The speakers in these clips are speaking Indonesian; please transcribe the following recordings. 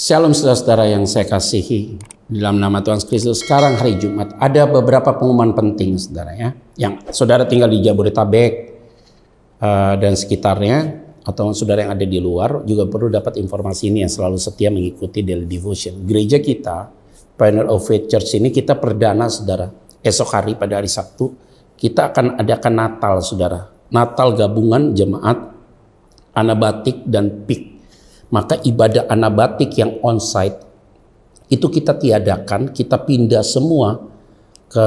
Shalom saudara-saudara yang saya kasihi dalam nama Tuhan Kristus. Sekarang hari Jumat ada beberapa pengumuman penting saudara ya. Yang saudara tinggal di Jabodetabek uh, dan sekitarnya atau saudara yang ada di luar juga perlu dapat informasi ini yang selalu setia mengikuti daily devotion. Gereja kita, Pioneer of Faith Church ini kita perdana saudara. Esok hari pada hari Sabtu kita akan adakan Natal saudara. Natal gabungan jemaat Anabatik dan PIK maka ibadah anabatik yang on-site itu kita tiadakan, kita pindah semua ke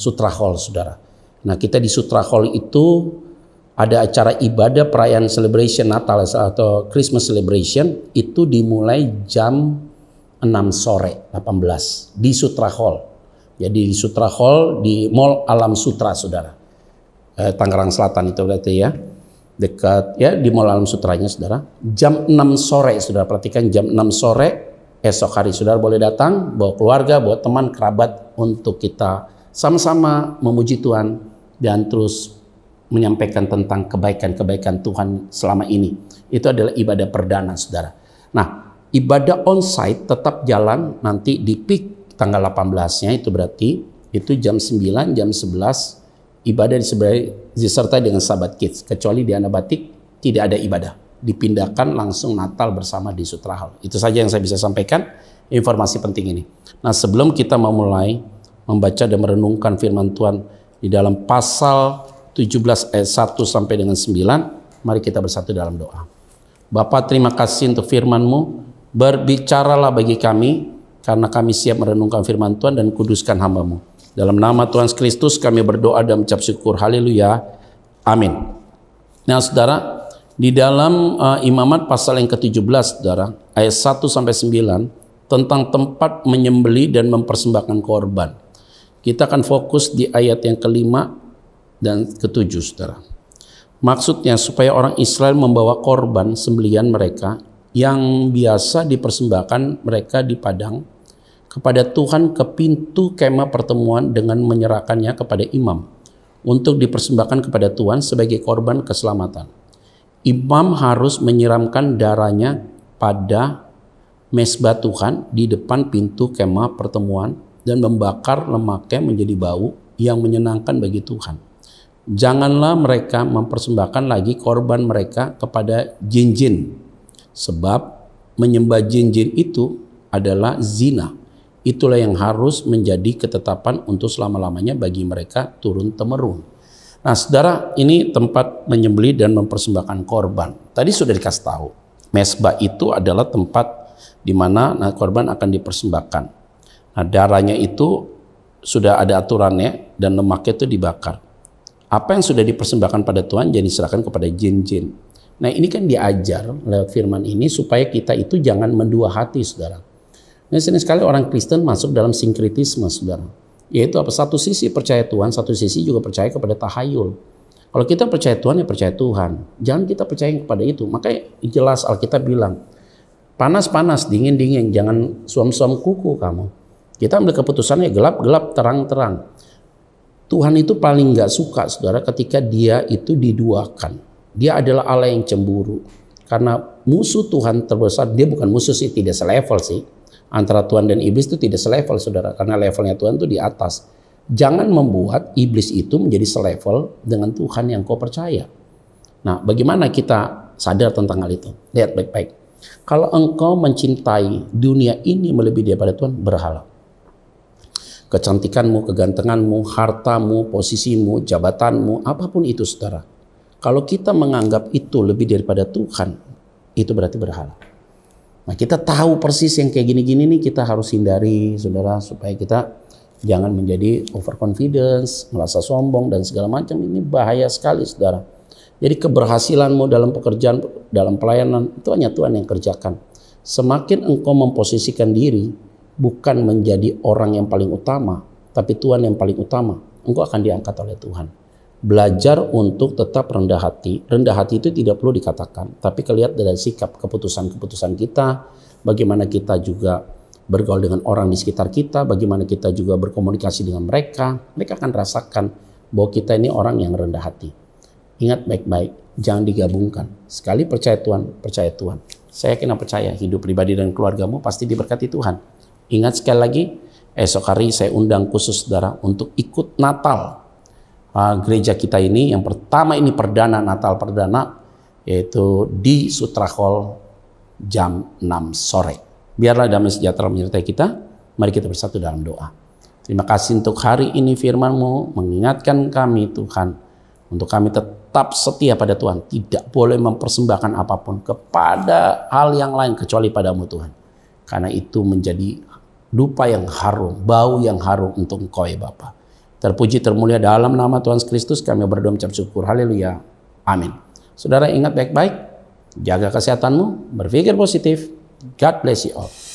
Sutra Hall, saudara. Nah, kita di Sutra Hall itu ada acara ibadah perayaan celebration Natal atau Christmas celebration itu dimulai jam 6 sore 18 di Sutra Hall. Jadi di Sutra Hall di Mall Alam Sutra saudara. Eh, Tangerang Selatan itu berarti ya dekat ya di Mall Alam Sutranya saudara jam 6 sore saudara perhatikan jam 6 sore esok hari saudara boleh datang bawa keluarga bawa teman kerabat untuk kita sama-sama memuji Tuhan dan terus menyampaikan tentang kebaikan-kebaikan Tuhan selama ini itu adalah ibadah perdana saudara nah ibadah onsite tetap jalan nanti di peak tanggal 18 nya itu berarti itu jam 9 jam 11 ibadah disertai dengan sahabat kids. Kecuali di anak batik, tidak ada ibadah. Dipindahkan langsung Natal bersama di Sutra Itu saja yang saya bisa sampaikan informasi penting ini. Nah sebelum kita memulai membaca dan merenungkan firman Tuhan di dalam pasal 17 ayat 1 sampai dengan 9, mari kita bersatu dalam doa. Bapak terima kasih untuk FirmanMu berbicaralah bagi kami, karena kami siap merenungkan firman Tuhan dan kuduskan hambamu. Dalam nama Tuhan Kristus kami berdoa dan mengucap syukur. Haleluya. Amin. Nah, Saudara, di dalam uh, eh, Imamat pasal yang ke-17, Saudara, ayat 1 sampai 9 tentang tempat menyembeli dan mempersembahkan korban. Kita akan fokus di ayat yang kelima dan ketujuh, Saudara. Maksudnya supaya orang Israel membawa korban sembelian mereka yang biasa dipersembahkan mereka di padang kepada Tuhan ke pintu kemah pertemuan dengan menyerahkannya kepada imam untuk dipersembahkan kepada Tuhan sebagai korban keselamatan. Imam harus menyiramkan darahnya pada mesbah Tuhan di depan pintu kemah pertemuan dan membakar lemaknya menjadi bau yang menyenangkan bagi Tuhan. Janganlah mereka mempersembahkan lagi korban mereka kepada jin-jin, sebab menyembah jin-jin itu adalah zina Itulah yang harus menjadi ketetapan untuk selama-lamanya bagi mereka turun temurun. Nah, saudara, ini tempat menyembelih dan mempersembahkan korban. Tadi sudah dikasih tahu, mesbah itu adalah tempat di mana nah, korban akan dipersembahkan. Nah, darahnya itu sudah ada aturannya dan lemaknya itu dibakar. Apa yang sudah dipersembahkan pada Tuhan jadi serahkan kepada jin-jin. Nah, ini kan diajar lewat firman ini supaya kita itu jangan mendua hati, Saudara ini sering sekali orang Kristen masuk dalam sinkritisme, saudara. Yaitu apa? Satu sisi percaya Tuhan, satu sisi juga percaya kepada tahayul. Kalau kita percaya Tuhan, ya percaya Tuhan. Jangan kita percaya kepada itu. Makanya jelas Alkitab bilang, panas-panas, dingin-dingin, jangan suam-suam kuku kamu. Kita ambil keputusannya gelap-gelap, terang-terang. Tuhan itu paling nggak suka, saudara, ketika dia itu diduakan. Dia adalah Allah yang cemburu. Karena musuh Tuhan terbesar, dia bukan musuh sih, tidak selevel sih antara Tuhan dan iblis itu tidak selevel saudara karena levelnya Tuhan itu di atas jangan membuat iblis itu menjadi selevel dengan Tuhan yang kau percaya nah bagaimana kita sadar tentang hal itu lihat baik-baik kalau engkau mencintai dunia ini melebihi daripada Tuhan berhala kecantikanmu, kegantenganmu, hartamu, posisimu, jabatanmu, apapun itu saudara. Kalau kita menganggap itu lebih daripada Tuhan, itu berarti berhala. Nah kita tahu persis yang kayak gini-gini nih kita harus hindari saudara supaya kita jangan menjadi overconfidence, merasa sombong dan segala macam ini bahaya sekali saudara. Jadi keberhasilanmu dalam pekerjaan, dalam pelayanan itu hanya Tuhan yang kerjakan. Semakin engkau memposisikan diri bukan menjadi orang yang paling utama, tapi Tuhan yang paling utama, engkau akan diangkat oleh Tuhan belajar untuk tetap rendah hati. Rendah hati itu tidak perlu dikatakan, tapi kelihatan dari sikap keputusan-keputusan kita, bagaimana kita juga bergaul dengan orang di sekitar kita, bagaimana kita juga berkomunikasi dengan mereka. Mereka akan rasakan bahwa kita ini orang yang rendah hati. Ingat baik-baik, jangan digabungkan. Sekali percaya Tuhan, percaya Tuhan. Saya yakin percaya hidup pribadi dan keluargamu pasti diberkati Tuhan. Ingat sekali lagi, esok hari saya undang khusus saudara untuk ikut Natal uh, gereja kita ini. Yang pertama ini perdana Natal perdana yaitu di sutra hall jam 6 sore. Biarlah damai sejahtera menyertai kita. Mari kita bersatu dalam doa. Terima kasih untuk hari ini firman-Mu mengingatkan kami Tuhan untuk kami tetap setia pada Tuhan, tidak boleh mempersembahkan apapun kepada hal yang lain kecuali padamu Tuhan. Karena itu menjadi dupa yang harum, bau yang harum untuk Engkau ya Bapa. Terpuji termulia dalam nama Tuhan Kristus kami berdoa mencap syukur. Haleluya. Amin. Saudara ingat baik-baik, jaga kesehatanmu, berpikir positif. God bless you all.